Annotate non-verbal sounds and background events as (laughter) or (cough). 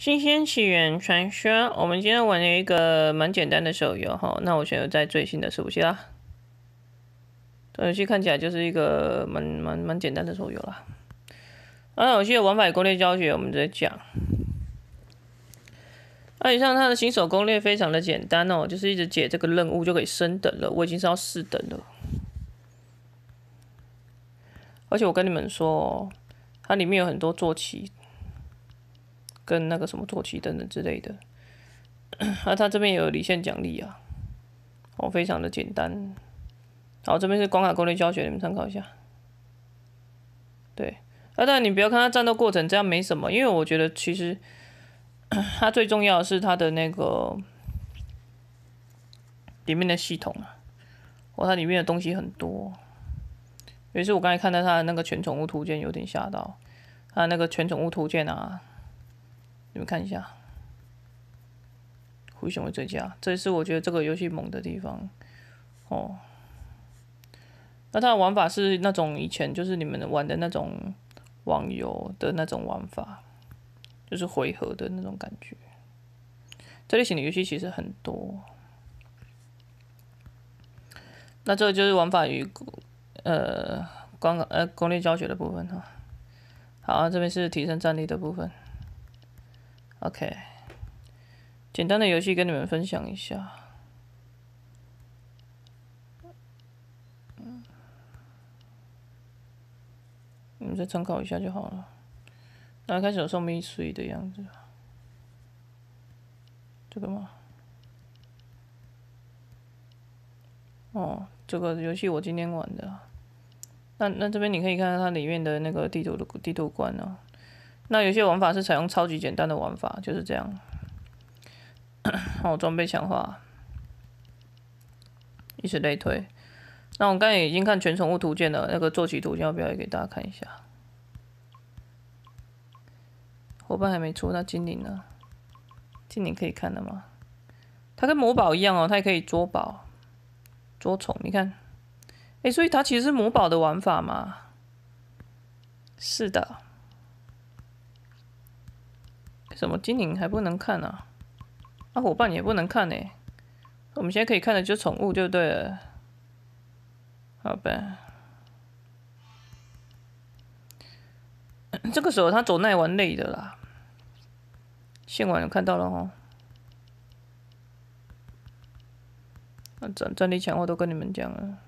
《新鲜起源传说》，我们今天玩了一个蛮简单的手游哈。那我选择在最新的手机啦，手戏看起来就是一个蛮蛮蛮简单的手游啦。那游戏的玩法攻略教学，我们直接讲。那以上它的新手攻略非常的简单哦，就是一直解这个任务就可以升等了。我已经是要四等了，而且我跟你们说，它里面有很多坐骑。跟那个什么坐骑等等之类的，那它这边有离线奖励啊，哦，非常的简单。好，这边是光卡攻略教学，你们参考一下。对，啊，但你不要看它战斗过程，这样没什么，因为我觉得其实它最重要的是它的那个里面的系统啊，哦，它里面的东西很多。于是我刚才看到它的那个全宠物图鉴，有点吓到。它那个全宠物图鉴啊。你们看一下，为什为会最佳？这是我觉得这个游戏猛的地方。哦，那它的玩法是那种以前就是你们玩的那种网游的那种玩法，就是回合的那种感觉。这类型的游戏其实很多。那这个就是玩法与呃，刚呃攻略教学的部分哈。好，这边是提升战力的部分。OK，简单的游戏跟你们分享一下，你们再参考一下就好了。那开始有送候没水的样子，这个吗？哦，这个游戏我今天玩的。那那这边你可以看到它里面的那个地图的地图关哦。那有些玩法是采用超级简单的玩法，就是这样。然 (clears throat) 装备强化，以此类推。那我刚才已经看全宠物图鉴了，那个坐骑图鉴要不要也给大家看一下？伙伴还没出那精灵呢，精灵可以看的吗？它跟魔宝一样哦，它也可以捉宝、捉宠。你看，哎，所以它其实是魔宝的玩法嘛？是的。怎么精灵还不能看呢？啊，伙伴也不能看呢。我们现在可以看的就是宠物，就对了。好吧。(coughs) 这个时候他走耐玩累的啦。现玩看到了哦。那战战力强我都跟你们讲了。